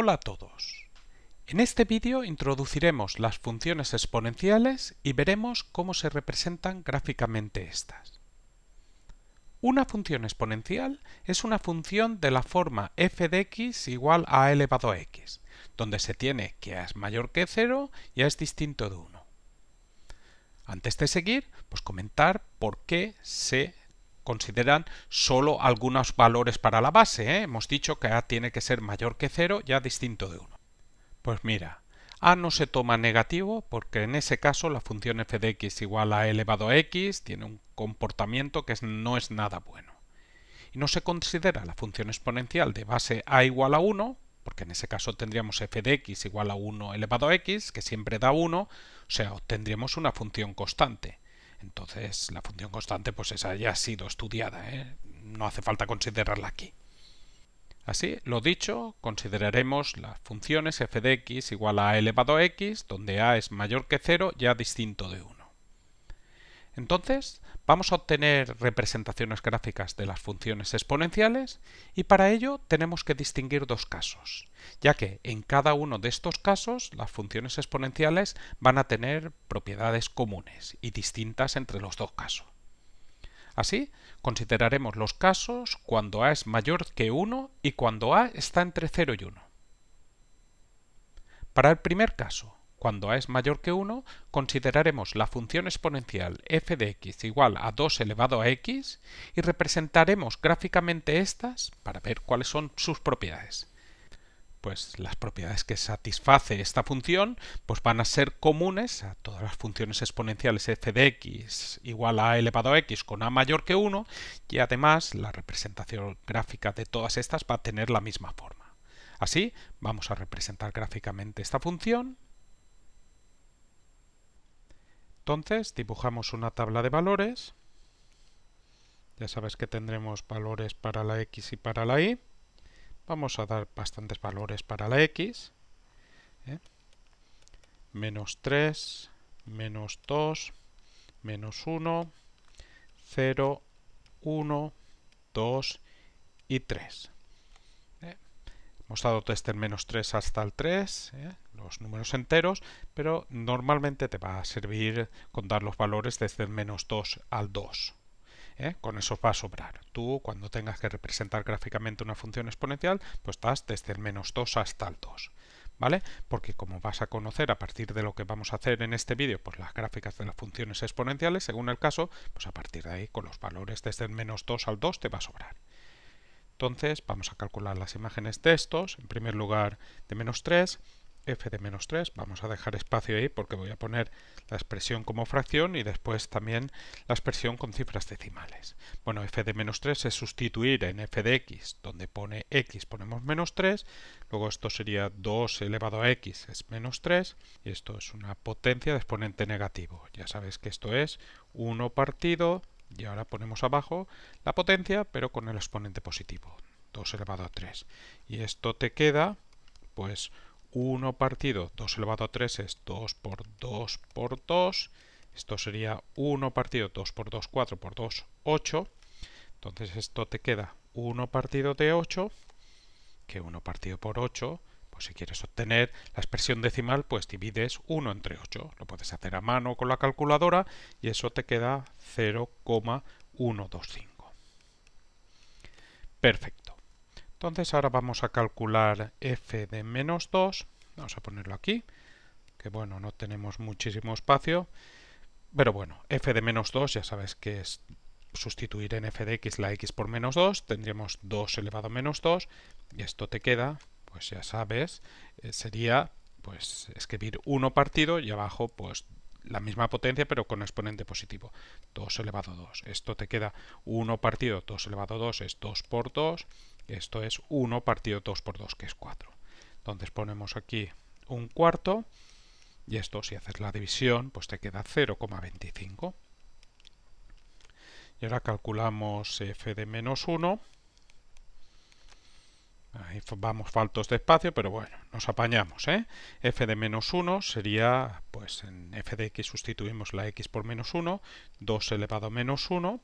Hola a todos. En este vídeo introduciremos las funciones exponenciales y veremos cómo se representan gráficamente estas. Una función exponencial es una función de la forma f de x igual a elevado a x, donde se tiene que a es mayor que 0 y a es distinto de 1. Antes de seguir, pues comentar por qué se consideran solo algunos valores para la base. ¿eh? Hemos dicho que A tiene que ser mayor que 0, ya distinto de 1. Pues mira, A no se toma negativo porque en ese caso la función f de x igual a elevado a x tiene un comportamiento que no es nada bueno. Y no se considera la función exponencial de base a igual a 1, porque en ese caso tendríamos f de x igual a 1 elevado a x, que siempre da 1, o sea, obtendríamos una función constante. Entonces la función constante pues esa ya ha sido estudiada, ¿eh? no hace falta considerarla aquí. Así, lo dicho, consideraremos las funciones f de x igual a a elevado a x, donde a es mayor que 0, ya distinto de 1. Entonces, Vamos a obtener representaciones gráficas de las funciones exponenciales y para ello tenemos que distinguir dos casos, ya que en cada uno de estos casos las funciones exponenciales van a tener propiedades comunes y distintas entre los dos casos. Así, consideraremos los casos cuando a es mayor que 1 y cuando a está entre 0 y 1. Para el primer caso, cuando a es mayor que 1, consideraremos la función exponencial f de x igual a 2 elevado a x y representaremos gráficamente estas para ver cuáles son sus propiedades. Pues las propiedades que satisface esta función pues van a ser comunes a todas las funciones exponenciales f de x igual a elevado a x con a mayor que 1 y además la representación gráfica de todas estas va a tener la misma forma. Así vamos a representar gráficamente esta función entonces dibujamos una tabla de valores. Ya sabes que tendremos valores para la X y para la Y. Vamos a dar bastantes valores para la X. ¿eh? Menos 3, menos 2, menos 1, 0, 1, 2 y 3 hemos dado desde el menos 3 hasta el 3, ¿eh? los números enteros, pero normalmente te va a servir contar los valores desde el menos 2 al 2. ¿eh? Con eso va a sobrar. Tú, cuando tengas que representar gráficamente una función exponencial, pues das desde el menos 2 hasta el 2. ¿Vale? Porque como vas a conocer a partir de lo que vamos a hacer en este vídeo, pues las gráficas de las funciones exponenciales, según el caso, pues a partir de ahí con los valores desde el menos 2 al 2 te va a sobrar. Entonces vamos a calcular las imágenes de estos. en primer lugar de menos 3, f de menos 3, vamos a dejar espacio ahí porque voy a poner la expresión como fracción y después también la expresión con cifras decimales. Bueno, f de menos 3 es sustituir en f de x, donde pone x ponemos menos 3, luego esto sería 2 elevado a x es menos 3 y esto es una potencia de exponente negativo. Ya sabes que esto es 1 partido y ahora ponemos abajo la potencia, pero con el exponente positivo, 2 elevado a 3. Y esto te queda, pues, 1 partido 2 elevado a 3 es 2 por 2 por 2. Esto sería 1 partido 2 por 2, 4 por 2, 8. Entonces esto te queda 1 partido de 8, que 1 partido por 8 pues si quieres obtener la expresión decimal, pues divides 1 entre 8. Lo puedes hacer a mano con la calculadora y eso te queda 0,125. Perfecto. Entonces ahora vamos a calcular f de menos 2. Vamos a ponerlo aquí, que bueno, no tenemos muchísimo espacio. Pero bueno, f de menos 2 ya sabes que es sustituir en f de x la x por menos 2. Tendríamos 2 elevado a menos 2 y esto te queda pues ya sabes, eh, sería pues escribir 1 partido y abajo pues la misma potencia pero con exponente positivo. 2 elevado a 2. Esto te queda 1 partido 2 elevado a 2 es 2 por 2. Esto es 1 partido 2 por 2 que es 4. Entonces ponemos aquí un cuarto y esto si haces la división pues te queda 0,25. Y ahora calculamos f de menos 1 Ahí vamos faltos de espacio, pero bueno, nos apañamos. ¿eh? f de menos 1 sería, pues en f de x sustituimos la x por menos 1, 2 elevado a menos 1,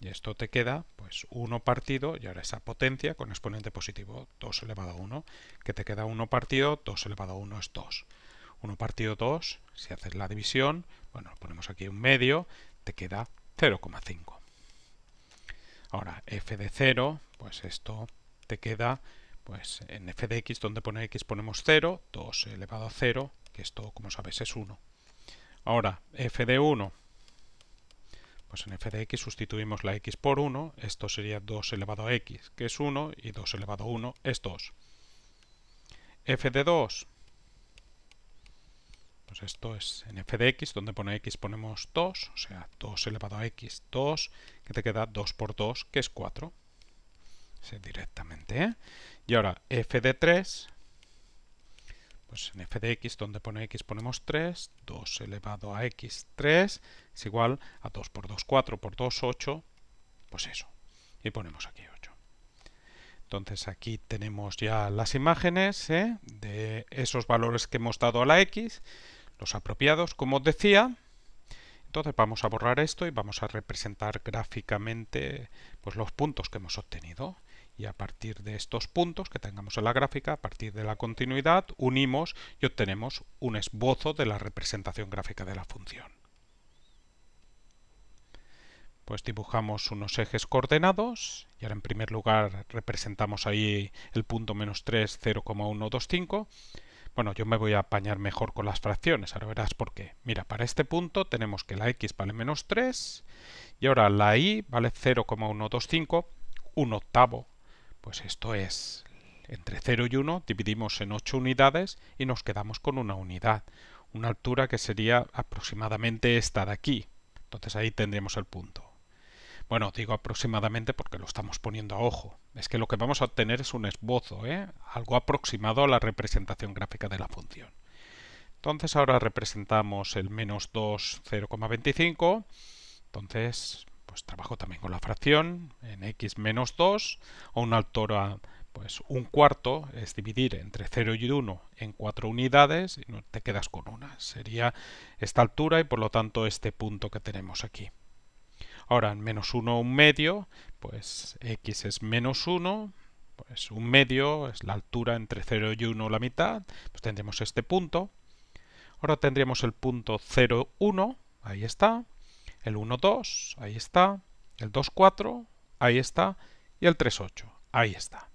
y esto te queda, pues 1 partido, y ahora esa potencia con exponente positivo, 2 elevado a 1, que te queda 1 partido, 2 elevado a 1 es 2. 1 partido 2, si haces la división, bueno, ponemos aquí un medio, te queda 0,5. Ahora, f de 0, pues esto te queda pues en f de x, donde pone x, ponemos 0, 2 elevado a 0, que esto, como sabes es 1. Ahora, f de 1, pues en f de x sustituimos la x por 1, esto sería 2 elevado a x, que es 1, y 2 elevado a 1 es 2. f de 2, pues esto es en f de x, donde pone x ponemos 2, o sea, 2 elevado a x, 2, que te queda 2 por 2, que es 4 directamente. ¿eh? Y ahora f de 3, pues en f de x donde pone x ponemos 3, 2 elevado a x 3 es igual a 2 por 2, 4 por 2, 8, pues eso. Y ponemos aquí 8. Entonces aquí tenemos ya las imágenes ¿eh? de esos valores que hemos dado a la x, los apropiados, como os decía. Entonces vamos a borrar esto y vamos a representar gráficamente pues, los puntos que hemos obtenido y a partir de estos puntos que tengamos en la gráfica, a partir de la continuidad, unimos y obtenemos un esbozo de la representación gráfica de la función. Pues dibujamos unos ejes coordenados y ahora en primer lugar representamos ahí el punto menos 3, 0,125. Bueno, yo me voy a apañar mejor con las fracciones, ahora verás por qué. Mira, para este punto tenemos que la x vale menos 3 y ahora la y vale 0,125, un octavo pues esto es, entre 0 y 1 dividimos en 8 unidades y nos quedamos con una unidad, una altura que sería aproximadamente esta de aquí. Entonces ahí tendríamos el punto. Bueno, digo aproximadamente porque lo estamos poniendo a ojo. Es que lo que vamos a obtener es un esbozo, ¿eh? algo aproximado a la representación gráfica de la función. Entonces ahora representamos el menos 2, 0,25. Entonces pues trabajo también con la fracción en x menos 2 o una altura pues un cuarto es dividir entre 0 y 1 en 4 unidades y te quedas con una. Sería esta altura y por lo tanto este punto que tenemos aquí. Ahora, en menos 1 un medio, pues x es menos 1, pues un medio es la altura entre 0 y 1 la mitad, pues tendremos este punto. Ahora tendríamos el punto 0, 1, ahí está el 1, 2, ahí está, el 2, 4, ahí está, y el 3, 8, ahí está.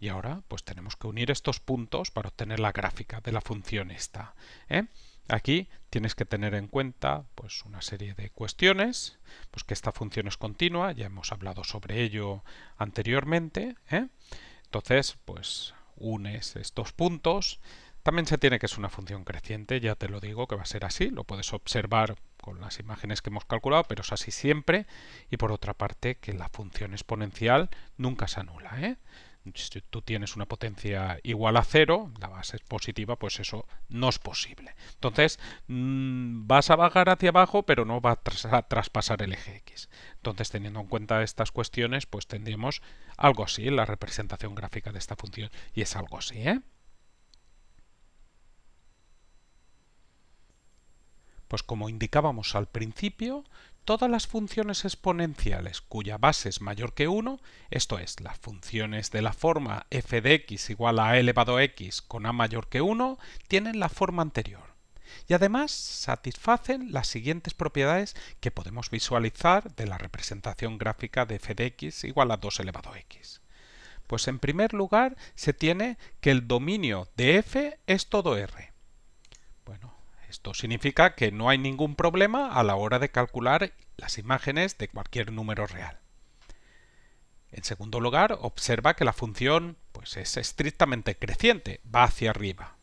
Y ahora pues tenemos que unir estos puntos para obtener la gráfica de la función esta. ¿eh? Aquí tienes que tener en cuenta pues, una serie de cuestiones, pues que esta función es continua, ya hemos hablado sobre ello anteriormente. ¿eh? Entonces, pues unes estos puntos. También se tiene que es una función creciente, ya te lo digo que va a ser así, lo puedes observar con las imágenes que hemos calculado, pero es así siempre. Y por otra parte, que la función exponencial nunca se anula. ¿eh? Si tú tienes una potencia igual a cero, la base es positiva, pues eso no es posible. Entonces, mm, vas a bajar hacia abajo, pero no va a, a traspasar el eje X. Entonces, teniendo en cuenta estas cuestiones, pues tendríamos algo así, la representación gráfica de esta función. Y es algo así, ¿eh? Pues como indicábamos al principio, todas las funciones exponenciales cuya base es mayor que 1, esto es, las funciones de la forma f de x igual a a elevado a x con a mayor que 1, tienen la forma anterior. Y además satisfacen las siguientes propiedades que podemos visualizar de la representación gráfica de f de x igual a 2 elevado a x. Pues en primer lugar se tiene que el dominio de f es todo R. Esto significa que no hay ningún problema a la hora de calcular las imágenes de cualquier número real. En segundo lugar, observa que la función pues, es estrictamente creciente, va hacia arriba.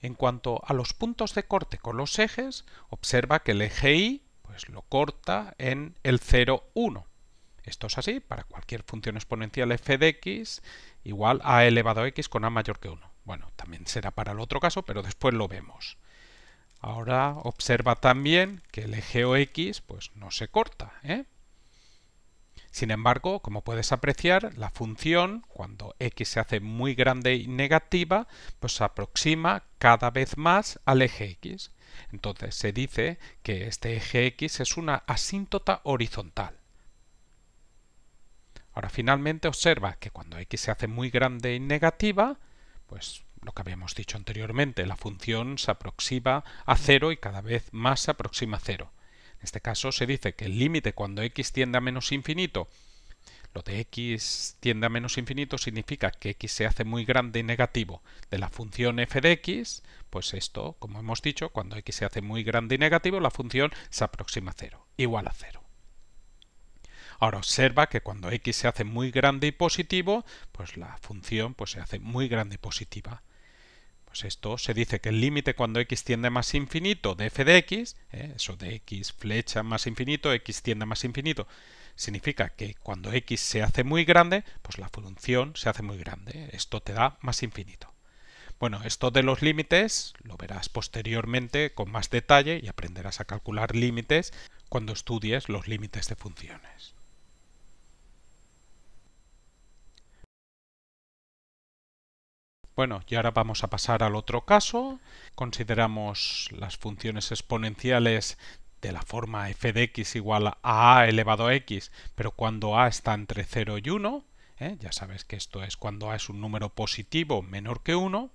En cuanto a los puntos de corte con los ejes, observa que el eje Y pues, lo corta en el 0, 1. Esto es así para cualquier función exponencial f de x igual a elevado a x con a mayor que 1. Bueno, también será para el otro caso, pero después lo vemos. Ahora observa también que el eje OX pues, no se corta. ¿eh? Sin embargo, como puedes apreciar, la función, cuando x se hace muy grande y negativa, pues se aproxima cada vez más al eje x. Entonces se dice que este eje x es una asíntota horizontal. Ahora finalmente observa que cuando x se hace muy grande y negativa, pues lo que habíamos dicho anteriormente, la función se aproxima a cero y cada vez más se aproxima a cero. En este caso se dice que el límite cuando x tiende a menos infinito, lo de x tiende a menos infinito significa que x se hace muy grande y negativo de la función f de x, pues esto, como hemos dicho, cuando x se hace muy grande y negativo, la función se aproxima a cero, igual a cero. Ahora observa que cuando x se hace muy grande y positivo, pues la función pues, se hace muy grande y positiva. Pues esto se dice que el límite cuando x tiende más infinito de f de x, ¿eh? eso de x flecha más infinito, x tiende más infinito, significa que cuando x se hace muy grande, pues la función se hace muy grande. Esto te da más infinito. Bueno, esto de los límites lo verás posteriormente con más detalle y aprenderás a calcular límites cuando estudies los límites de funciones. Bueno, y ahora vamos a pasar al otro caso. Consideramos las funciones exponenciales de la forma f de x igual a a elevado a x, pero cuando a está entre 0 y 1, ¿eh? ya sabes que esto es cuando a es un número positivo menor que 1,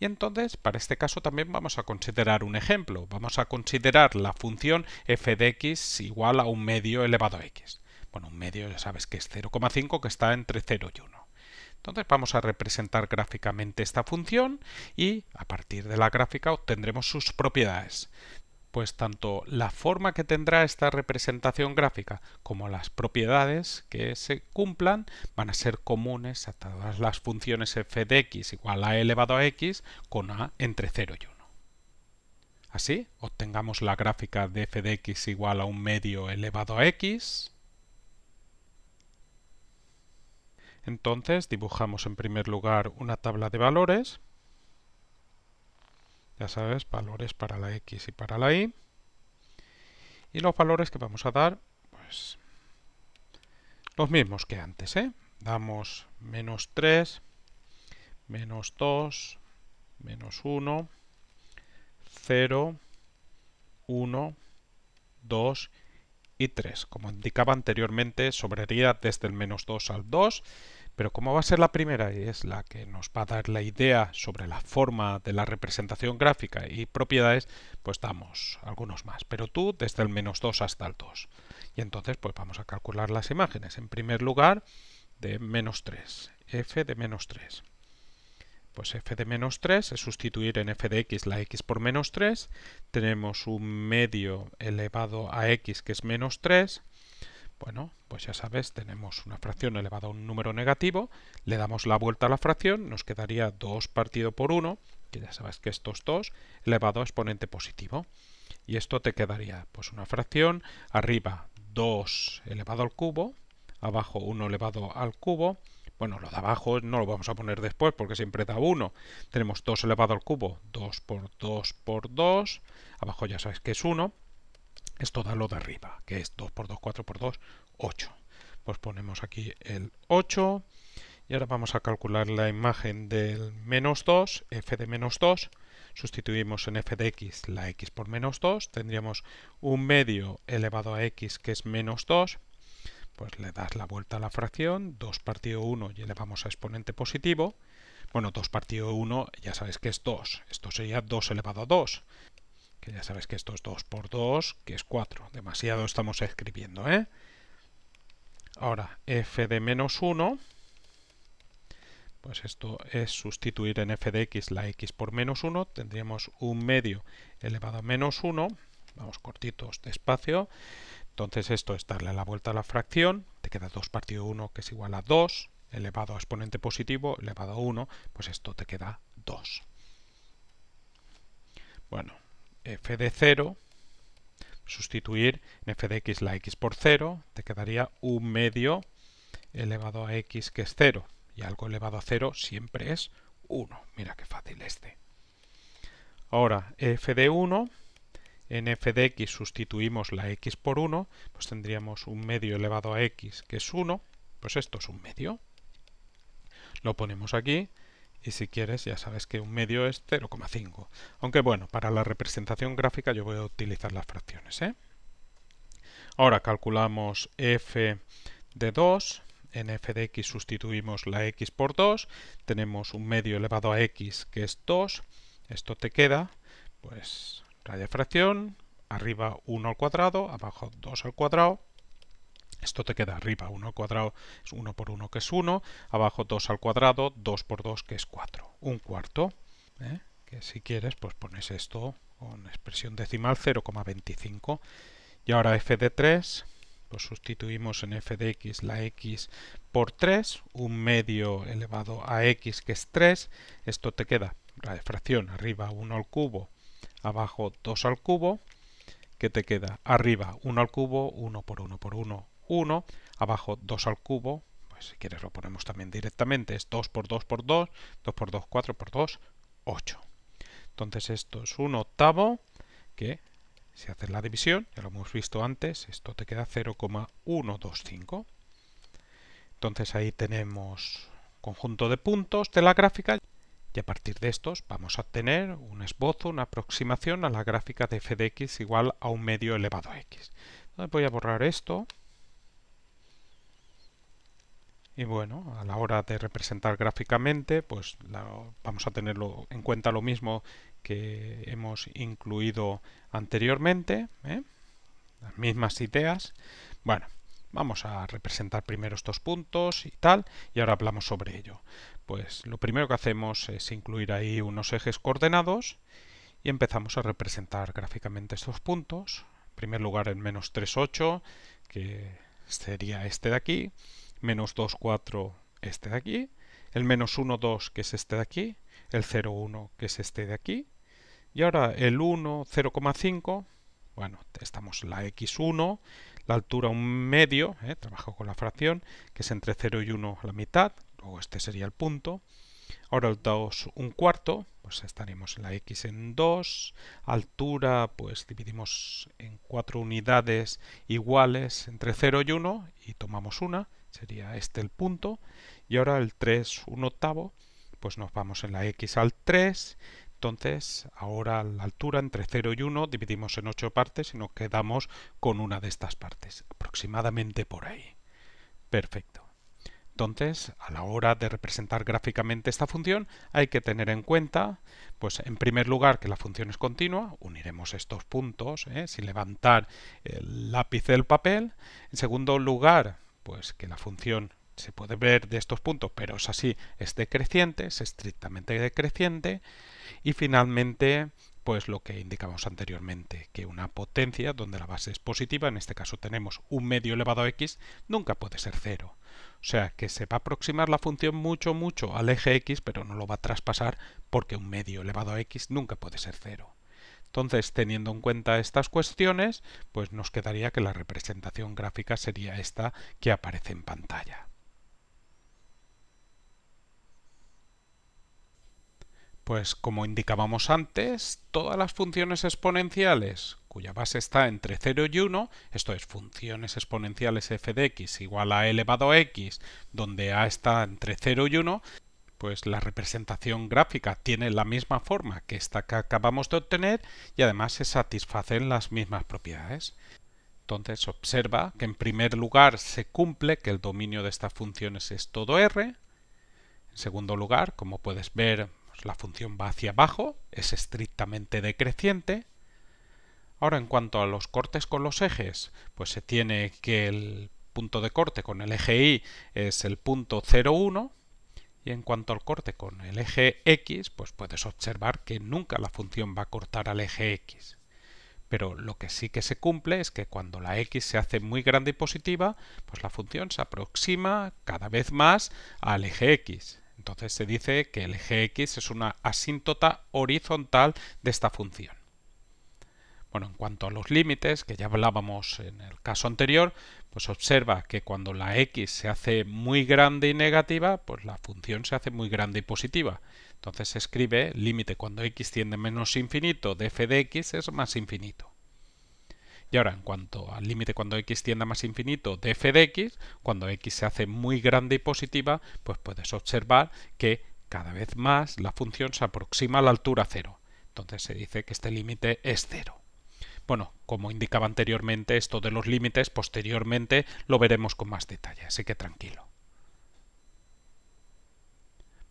y entonces para este caso también vamos a considerar un ejemplo. Vamos a considerar la función f de x igual a un medio elevado a x. Bueno, un medio ya sabes que es 0,5 que está entre 0 y 1. Entonces vamos a representar gráficamente esta función y a partir de la gráfica obtendremos sus propiedades. Pues tanto la forma que tendrá esta representación gráfica como las propiedades que se cumplan van a ser comunes a todas las funciones f de x igual a elevado a x con a entre 0 y 1. Así obtengamos la gráfica de f de x igual a un medio elevado a x Entonces dibujamos en primer lugar una tabla de valores. Ya sabes, valores para la X y para la Y. Y los valores que vamos a dar, pues los mismos que antes. ¿eh? Damos menos 3, menos 2, menos 1, 0, 1, 2 y 3. Como indicaba anteriormente, sobraría desde el menos 2 al 2 pero como va a ser la primera y es la que nos va a dar la idea sobre la forma de la representación gráfica y propiedades, pues damos algunos más. Pero tú desde el menos 2 hasta el 2. Y entonces pues vamos a calcular las imágenes. En primer lugar, de menos 3. f de menos 3. Pues f de menos 3 es sustituir en f de x la x por menos 3. Tenemos un medio elevado a x que es menos 3 bueno, pues ya sabes, tenemos una fracción elevada a un número negativo, le damos la vuelta a la fracción, nos quedaría 2 partido por 1, que ya sabes que estos es 2, elevado a exponente positivo. Y esto te quedaría pues una fracción, arriba 2 elevado al cubo, abajo 1 elevado al cubo, bueno, lo de abajo no lo vamos a poner después porque siempre da 1. Tenemos 2 elevado al cubo, 2 por 2 por 2, abajo ya sabes que es 1, esto da lo de arriba, que es 2 por 2, 4 por 2, 8. Pues ponemos aquí el 8 y ahora vamos a calcular la imagen del menos 2, f de menos 2. Sustituimos en f de x la x por menos 2, tendríamos un medio elevado a x que es menos 2. Pues le das la vuelta a la fracción, 2 partido 1 y elevamos a exponente positivo. Bueno, 2 partido 1 ya sabes que es 2, esto sería 2 elevado a 2 ya sabes que esto es 2 por 2, que es 4. Demasiado estamos escribiendo, ¿eh? Ahora, f de menos 1, pues esto es sustituir en f de x la x por menos 1, tendríamos un medio elevado a menos 1, vamos cortitos despacio, entonces esto es darle la vuelta a la fracción, te queda 2 partido 1 que es igual a 2, elevado a exponente positivo, elevado a 1, pues esto te queda 2. Bueno, f de 0, sustituir en f de x la x por 0, te quedaría un medio elevado a x que es 0. Y algo elevado a 0 siempre es 1. Mira qué fácil este. Ahora, f de 1, en f de x sustituimos la x por 1, pues tendríamos un medio elevado a x que es 1, pues esto es un medio. Lo ponemos aquí, y si quieres ya sabes que un medio es 0,5. Aunque bueno, para la representación gráfica yo voy a utilizar las fracciones. ¿eh? Ahora calculamos f de 2. En f de x sustituimos la x por 2. Tenemos un medio elevado a x que es 2. Esto te queda, pues, raya de fracción, arriba 1 al cuadrado, abajo 2 al cuadrado. Esto te queda arriba 1 al cuadrado es 1 por 1 que es 1, abajo 2 al cuadrado, 2 por 2 que es 4, un cuarto, ¿eh? que si quieres pues pones esto con expresión decimal 0,25 y ahora f de 3 pues sustituimos en f de x la x por 3, un medio elevado a x que es 3, esto te queda la fracción arriba 1 al cubo, abajo 2 al cubo, que te queda arriba 1 al cubo, 1 por 1 por 1, 1, abajo 2 al cubo, pues si quieres lo ponemos también directamente, es 2 por 2 por 2, 2 por 2, 4 por 2, 8. Entonces esto es un octavo que si haces la división, ya lo hemos visto antes, esto te queda 0,125. Entonces ahí tenemos conjunto de puntos de la gráfica y a partir de estos vamos a tener un esbozo, una aproximación a la gráfica de f de x igual a un medio elevado a x. Entonces voy a borrar esto y bueno, a la hora de representar gráficamente, pues vamos a tenerlo en cuenta lo mismo que hemos incluido anteriormente, ¿eh? las mismas ideas. Bueno, vamos a representar primero estos puntos y tal, y ahora hablamos sobre ello. Pues lo primero que hacemos es incluir ahí unos ejes coordenados y empezamos a representar gráficamente estos puntos. En primer lugar el menos 3,8, que sería este de aquí menos 2, 4, este de aquí, el menos 1, 2, que es este de aquí, el 0, 1, que es este de aquí, y ahora el 1, 0,5, bueno, estamos la x1, la altura un medio, eh, trabajo con la fracción, que es entre 0 y 1 la mitad, luego este sería el punto, Ahora el 2, un cuarto, pues estaríamos en la x en 2. Altura, pues dividimos en cuatro unidades iguales entre 0 y 1 y tomamos una sería este el punto, y ahora el 3, un octavo, pues nos vamos en la x al 3, entonces ahora la altura entre 0 y 1 dividimos en 8 partes y nos quedamos con una de estas partes, aproximadamente por ahí. Perfecto. Entonces, a la hora de representar gráficamente esta función, hay que tener en cuenta, pues en primer lugar, que la función es continua, uniremos estos puntos ¿eh? sin levantar el lápiz del papel. En segundo lugar, pues que la función se puede ver de estos puntos, pero es así, es decreciente, es estrictamente decreciente. Y finalmente, pues lo que indicamos anteriormente, que una potencia donde la base es positiva, en este caso tenemos un medio elevado a x, nunca puede ser cero. O sea, que se va a aproximar la función mucho, mucho al eje x, pero no lo va a traspasar porque un medio elevado a x nunca puede ser cero. Entonces, teniendo en cuenta estas cuestiones, pues nos quedaría que la representación gráfica sería esta que aparece en pantalla. Pues como indicábamos antes, todas las funciones exponenciales cuya base está entre 0 y 1, esto es funciones exponenciales f de x igual a elevado a x, donde a está entre 0 y 1, pues la representación gráfica tiene la misma forma que esta que acabamos de obtener y además se satisfacen las mismas propiedades. Entonces observa que en primer lugar se cumple que el dominio de estas funciones es todo R. En segundo lugar, como puedes ver, pues, la función va hacia abajo, es estrictamente decreciente. Ahora en cuanto a los cortes con los ejes, pues se tiene que el punto de corte con el eje Y es el punto 0,1 en cuanto al corte con el eje X, pues puedes observar que nunca la función va a cortar al eje X. Pero lo que sí que se cumple es que cuando la X se hace muy grande y positiva, pues la función se aproxima cada vez más al eje X. Entonces se dice que el eje X es una asíntota horizontal de esta función. Bueno, en cuanto a los límites, que ya hablábamos en el caso anterior, pues observa que cuando la x se hace muy grande y negativa, pues la función se hace muy grande y positiva. Entonces se escribe límite cuando x tiende a menos infinito de f de x es más infinito. Y ahora, en cuanto al límite cuando x tiende a más infinito de f de x, cuando x se hace muy grande y positiva, pues puedes observar que cada vez más la función se aproxima a la altura cero. Entonces se dice que este límite es cero. Bueno, como indicaba anteriormente, esto de los límites posteriormente lo veremos con más detalle, así que tranquilo.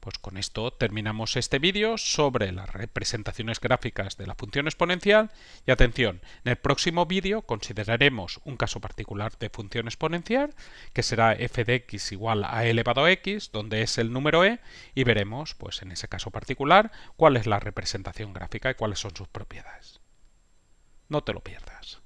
Pues con esto terminamos este vídeo sobre las representaciones gráficas de la función exponencial y atención, en el próximo vídeo consideraremos un caso particular de función exponencial que será f de x igual a elevado a x, donde es el número e, y veremos pues en ese caso particular cuál es la representación gráfica y cuáles son sus propiedades. No te lo pierdas.